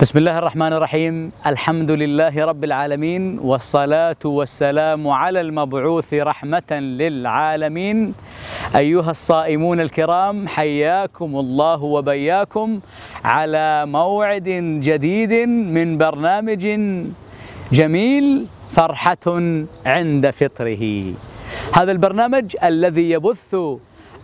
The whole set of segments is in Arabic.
بسم الله الرحمن الرحيم الحمد لله رب العالمين والصلاة والسلام على المبعوث رحمة للعالمين أيها الصائمون الكرام حياكم الله وبياكم على موعد جديد من برنامج جميل فرحة عند فطره هذا البرنامج الذي يبث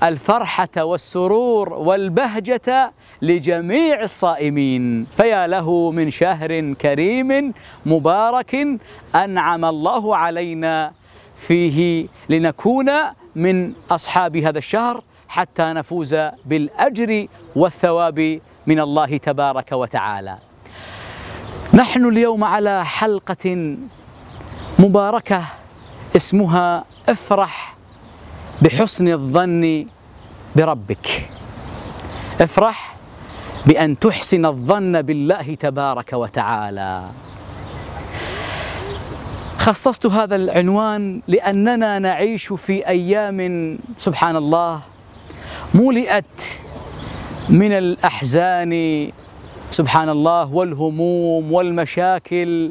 الفرحة والسرور والبهجة لجميع الصائمين فيا له من شهر كريم مبارك أنعم الله علينا فيه لنكون من أصحاب هذا الشهر حتى نفوز بالأجر والثواب من الله تبارك وتعالى نحن اليوم على حلقة مباركة اسمها افرح بحسن الظن بربك افرح بأن تحسن الظن بالله تبارك وتعالى خصصت هذا العنوان لأننا نعيش في أيام سبحان الله ملئت من الأحزان سبحان الله والهموم والمشاكل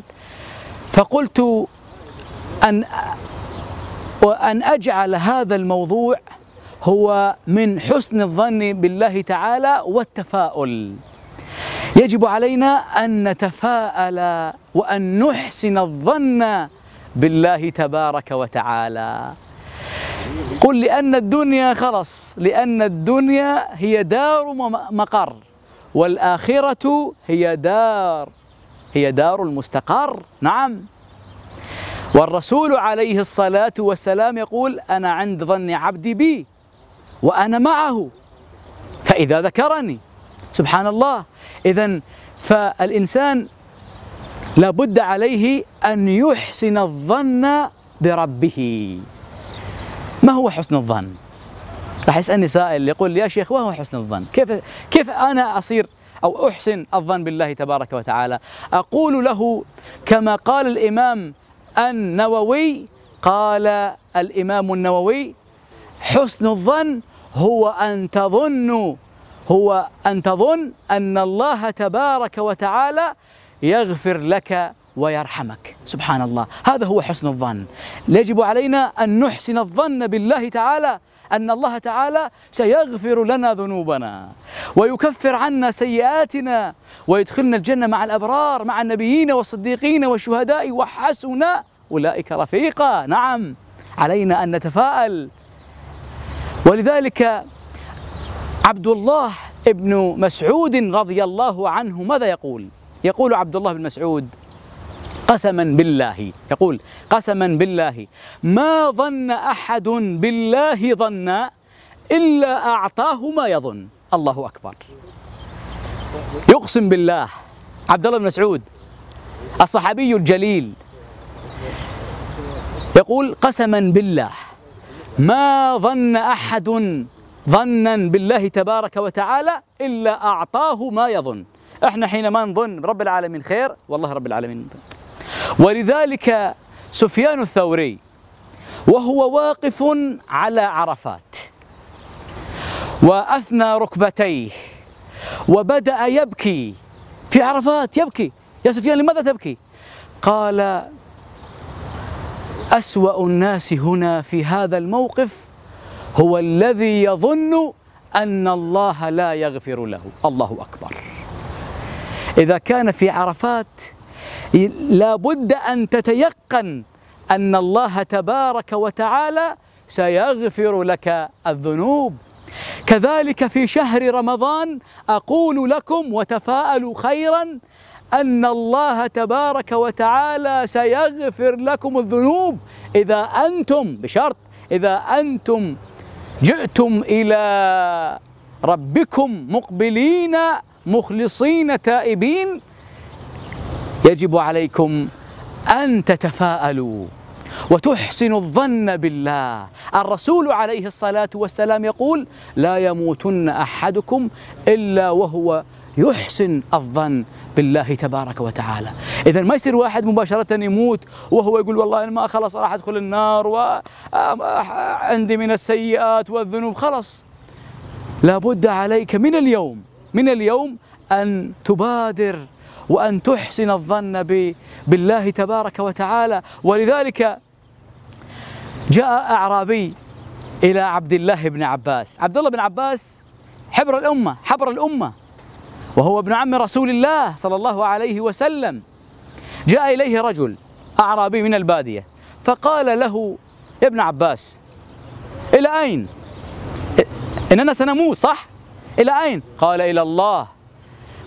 فقلت أن وأن أجعل هذا الموضوع هو من حسن الظن بالله تعالى والتفاؤل يجب علينا أن نتفاءل وأن نحسن الظن بالله تبارك وتعالى قل لأن الدنيا خلص لأن الدنيا هي دار مقر والآخرة هي دار هي دار المستقر نعم والرسول عليه الصلاة والسلام يقول أنا عند ظن عبدي بي وأنا معه فإذا ذكرني سبحان الله إذا فالإنسان لابد عليه أن يحسن الظن بربه ما هو حسن الظن؟ راح يسألني سائل يقول لي يا شيخ ما هو حسن الظن؟ كيف كيف أنا أصير أو أحسن الظن بالله تبارك وتعالى أقول له كما قال الإمام النووي قال الإمام النووي حسن الظن هو أن تظنوا هو أن تظن أن الله تبارك وتعالى يغفر لك ويرحمك سبحان الله هذا هو حسن الظن يجب علينا أن نحسن الظن بالله تعالى أن الله تعالى سيغفر لنا ذنوبنا ويكفر عنا سيئاتنا ويدخلنا الجنة مع الأبرار مع النبيين والصديقين والشهداء وحسن أولئك رفيقا نعم علينا أن نتفاءل ولذلك عبد الله ابن مسعود رضي الله عنه ماذا يقول؟ يقول عبد الله بن مسعود قسما بالله يقول قسما بالله ما ظن احد بالله ظنا الا اعطاه ما يظن الله اكبر يقسم بالله عبد الله بن مسعود الصحابي الجليل يقول قسما بالله ما ظن أحد ظنا بالله تبارك وتعالى إلا أعطاه ما يظن احنا حينما نظن رب العالمين خير والله رب العالمين ولذلك سفيان الثوري وهو واقف على عرفات وأثنى ركبتيه وبدأ يبكي في عرفات يبكي يا سفيان لماذا تبكي؟ قال أسوأ الناس هنا في هذا الموقف هو الذي يظن أن الله لا يغفر له الله أكبر إذا كان في عرفات لابد أن تتيقن أن الله تبارك وتعالى سيغفر لك الذنوب كذلك في شهر رمضان أقول لكم وتفاءلوا خيرا أن الله تبارك وتعالى سيغفر لكم الذنوب إذا أنتم بشرط إذا أنتم جئتم إلى ربكم مقبلين مخلصين تائبين يجب عليكم أن تتفاءلوا وتحسن الظن بالله الرسول عليه الصلاة والسلام يقول لا يموتن أحدكم إلا وهو يحسن الظن بالله تبارك وتعالى إذا ما يصير واحد مباشرة يموت وهو يقول والله أنا ما خلص راح أدخل النار وعندي من السيئات والذنوب خلص لابد عليك من اليوم من اليوم أن تبادر وأن تحسن الظن بالله تبارك وتعالى ولذلك جاء أعرابي إلى عبد الله بن عباس عبد الله بن عباس حبر الأمة حبر الأمة وهو ابن عم رسول الله صلى الله عليه وسلم جاء إليه رجل أعرابي من البادية فقال له يا ابن عباس إلى أين؟ إننا سنموت صح؟ إلى أين؟ قال إلى الله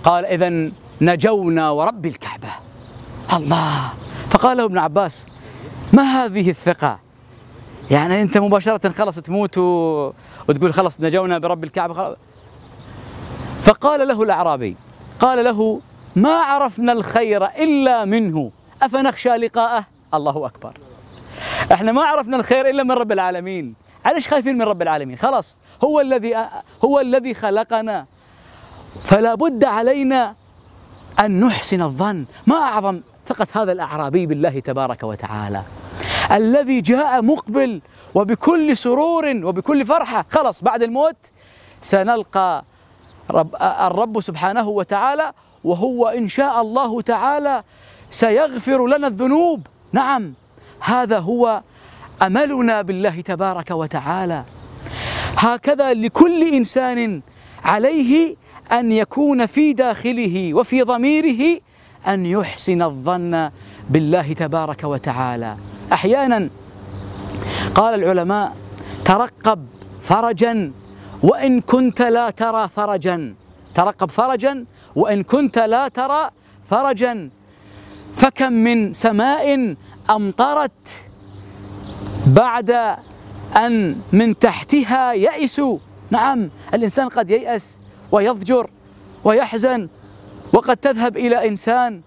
قال إذا نجونا ورب الكعبة الله فقال له ابن عباس ما هذه الثقة؟ يعني أنت مباشرة خلص تموت و... وتقول خلص نجونا برب الكعبة خلص فقال له الأعرابي قال له ما عرفنا الخير إلا منه أفنخشى لقاءه الله أكبر احنا ما عرفنا الخير إلا من رب العالمين علاش خايفين من رب العالمين خلاص هو الذي هو الذي خلقنا فلا بد علينا أن نحسن الظن ما أعظم ثقة هذا الأعرابي بالله تبارك وتعالى الذي جاء مقبل وبكل سرور وبكل فرحة خلص بعد الموت سنلقى رب الرب سبحانه وتعالى وهو إن شاء الله تعالى سيغفر لنا الذنوب نعم هذا هو أملنا بالله تبارك وتعالى هكذا لكل إنسان عليه أن يكون في داخله وفي ضميره أن يحسن الظن بالله تبارك وتعالى أحيانا قال العلماء ترقب فرجا وإن كنت لا ترى فرجا ترقب فرجا وإن كنت لا ترى فرجا فكم من سماء أمطرت بعد أن من تحتها يئس نعم الإنسان قد ييأس ويضجر ويحزن وقد تذهب إلى إنسان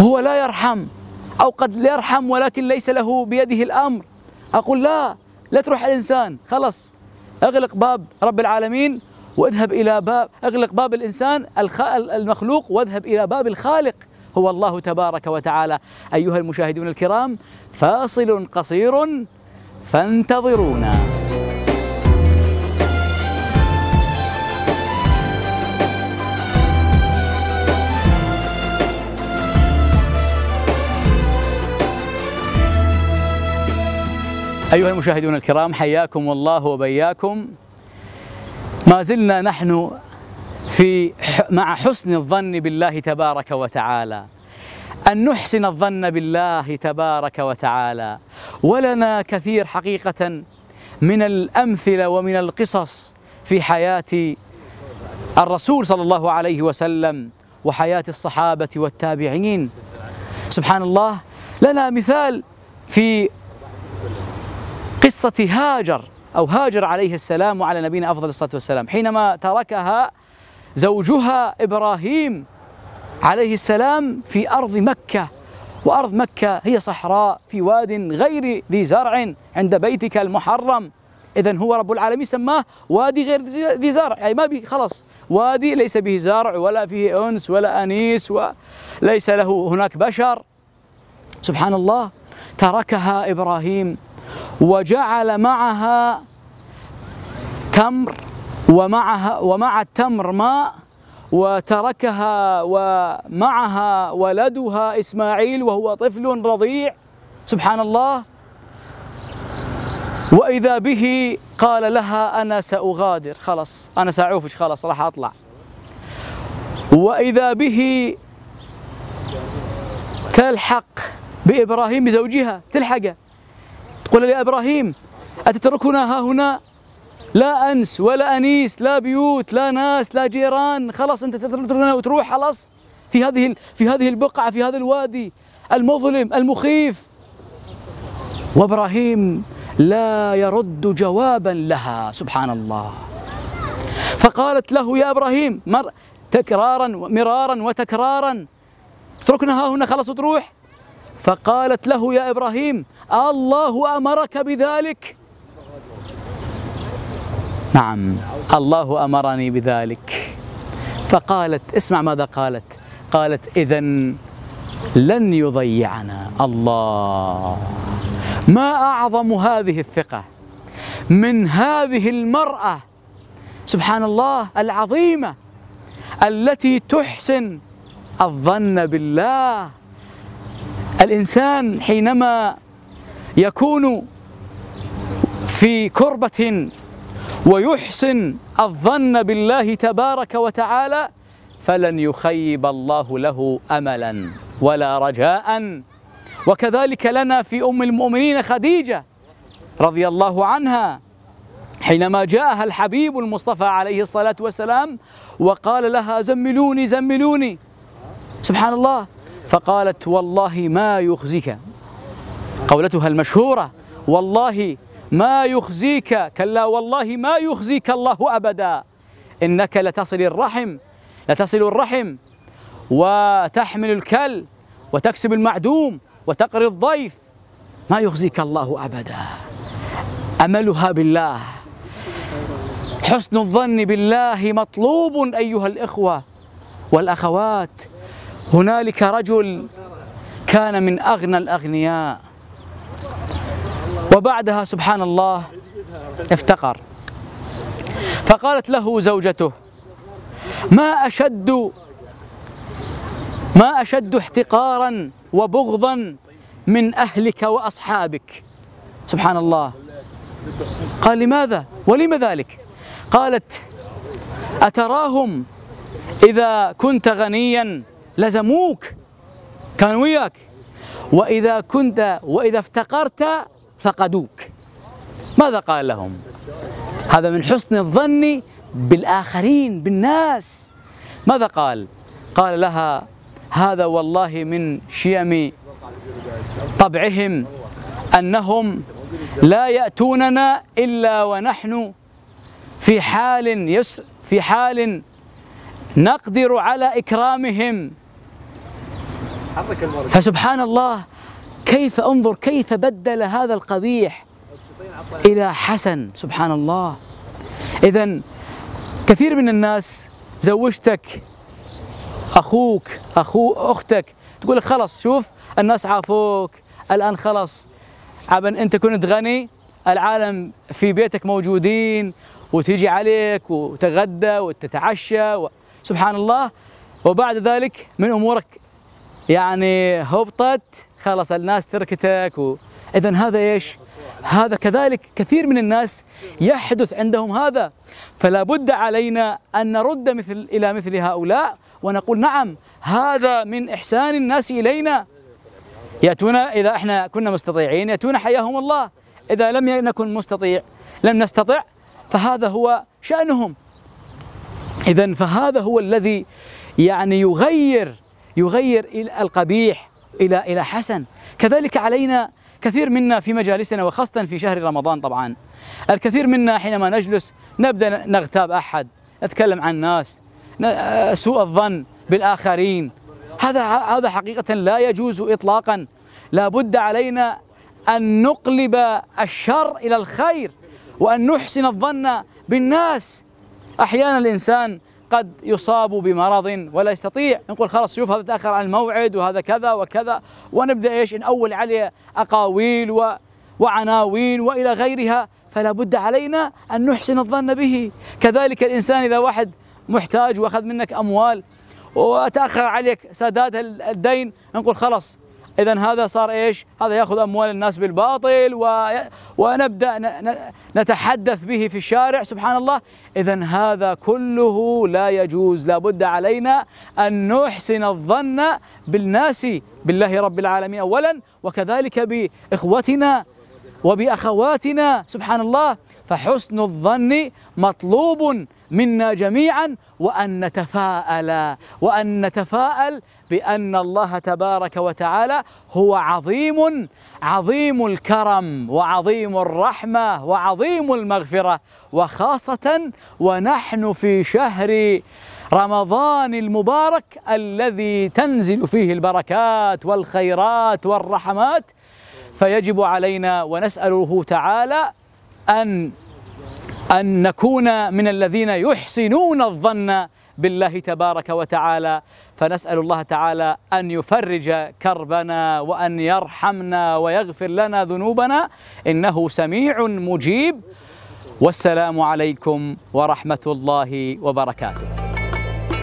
هو لا يرحم أو قد يرحم ولكن ليس له بيده الأمر أقول لا لا تروح الإنسان خلص اغلق باب رب العالمين واذهب إلى باب اغلق باب الإنسان المخلوق واذهب إلى باب الخالق هو الله تبارك وتعالى أيها المشاهدون الكرام فاصل قصير فانتظرونا أيها المشاهدون الكرام حياكم الله وبياكم ما زلنا نحن في مع حسن الظن بالله تبارك وتعالى أن نحسن الظن بالله تبارك وتعالى ولنا كثير حقيقة من الأمثلة ومن القصص في حياة الرسول صلى الله عليه وسلم وحياة الصحابة والتابعين سبحان الله لنا مثال في قصة هاجر أو هاجر عليه السلام وعلى نبينا أفضل الصلاة والسلام حينما تركها زوجها إبراهيم عليه السلام في أرض مكة وأرض مكة هي صحراء في واد غير ذي زرع عند بيتك المحرم إذا هو رب العالمين سماه وادي غير ذي زرع يعني ما به خلص وادي ليس به زرع ولا فيه أنس ولا أنيس وليس له هناك بشر سبحان الله تركها إبراهيم وجعل معها تمر ومعها ومع التمر ماء وتركها ومعها ولدها إسماعيل وهو طفل رضيع سبحان الله وإذا به قال لها أنا سأغادر خلاص أنا سأعوفش خلاص راح أطلع وإذا به تلحق بإبراهيم زوجها تلحقه قل لإبراهيم أتتركنا ها هنا لا أنس ولا أنيس لا بيوت لا ناس لا جيران خلاص أنت تتركنا وتروح خلاص في هذه في هذه البقعة في هذا الوادي المظلم المخيف وابراهيم لا يرد جوابا لها سبحان الله فقالت له يا ابراهيم مر تكرارا مرارا وتكرارا اتركنا ها هنا خلاص تروح فقالت له يا إبراهيم الله أمرك بذلك نعم الله أمرني بذلك فقالت اسمع ماذا قالت قالت إذا لن يضيعنا الله ما أعظم هذه الثقة من هذه المرأة سبحان الله العظيمة التي تحسن الظن بالله الإنسان حينما يكون في كربة ويحسن الظن بالله تبارك وتعالى فلن يخيب الله له املا ولا رجاء وكذلك لنا في ام المؤمنين خديجه رضي الله عنها حينما جاءها الحبيب المصطفى عليه الصلاه والسلام وقال لها زملوني زملوني سبحان الله فقالت والله ما يخزيك قولتها المشهورة والله ما يخزيك كلا والله ما يخزيك الله أبدا إنك لتصل الرحم لتصل الرحم وتحمل الكل وتكسب المعدوم وتقري الضيف ما يخزيك الله أبدا أملها بالله حسن الظن بالله مطلوب أيها الإخوة والأخوات هنالك رجل كان من أغنى الأغنياء وبعدها سبحان الله افتقر فقالت له زوجته ما أشد ما أشد احتقارا وبغضا من أهلك وأصحابك سبحان الله قال لماذا ولم ذلك قالت أتراهم إذا كنت غنيا لزموك كانوا وياك وإذا كنت وإذا افتقرت فقدوك ماذا قال لهم هذا من حسن الظن بالآخرين بالناس ماذا قال قال لها هذا والله من شيم طبعهم أنهم لا يأتوننا إلا ونحن في حال يس في حال نقدر على إكرامهم فسبحان الله كيف انظر كيف بدل هذا القبيح إلى حسن سبحان الله إذا كثير من الناس زوجتك أخوك أخو أختك تقول لك خلص شوف الناس عافوك الآن خلص عبن أنت كنت غني العالم في بيتك موجودين وتيجي عليك وتغدى وتتعشى سبحان الله وبعد ذلك من أمورك يعني هبطت خلاص الناس تركتك و... اذا هذا ايش؟ هذا كذلك كثير من الناس يحدث عندهم هذا فلا بد علينا ان نرد مثل الى مثل هؤلاء ونقول نعم هذا من احسان الناس الينا ياتونا اذا احنا كنا مستطيعين ياتونا حياهم الله اذا لم نكن مستطيع لم نستطع فهذا هو شانهم اذا فهذا هو الذي يعني يغير يغير القبيح إلى إلى حسن كذلك علينا كثير منا في مجالسنا وخاصة في شهر رمضان طبعا الكثير منا حينما نجلس نبدأ نغتاب أحد نتكلم عن الناس سوء الظن بالآخرين هذا هذا حقيقة لا يجوز إطلاقا لا بد علينا أن نقلب الشر إلى الخير وأن نحسن الظن بالناس أحيانا الإنسان قد يصاب بمرض ولا يستطيع نقول خلاص شوف هذا تاخر عن الموعد وهذا كذا وكذا ونبدا ايش نأول عليه اقاويل و وعناوين والى غيرها فلا بد علينا ان نحسن الظن به كذلك الانسان اذا واحد محتاج واخذ منك اموال وتاخر عليك سداد الدين نقول خلاص إذا هذا صار إيش هذا يأخذ أموال الناس بالباطل و... ونبدأ ن... نتحدث به في الشارع سبحان الله إذا هذا كله لا يجوز لابد علينا أن نحسن الظن بالناس بالله رب العالمين أولا وكذلك بإخوتنا وبأخواتنا سبحان الله فحسن الظن مطلوب منا جميعا وأن نتفاءل وأن نتفاءل بأن الله تبارك وتعالى هو عظيم عظيم الكرم وعظيم الرحمة وعظيم المغفرة وخاصة ونحن في شهر رمضان المبارك الذي تنزل فيه البركات والخيرات والرحمات فيجب علينا ونسأله تعالى أن أن نكون من الذين يحسنون الظن بالله تبارك وتعالى فنسأل الله تعالى أن يفرج كربنا وأن يرحمنا ويغفر لنا ذنوبنا إنه سميع مجيب والسلام عليكم ورحمة الله وبركاته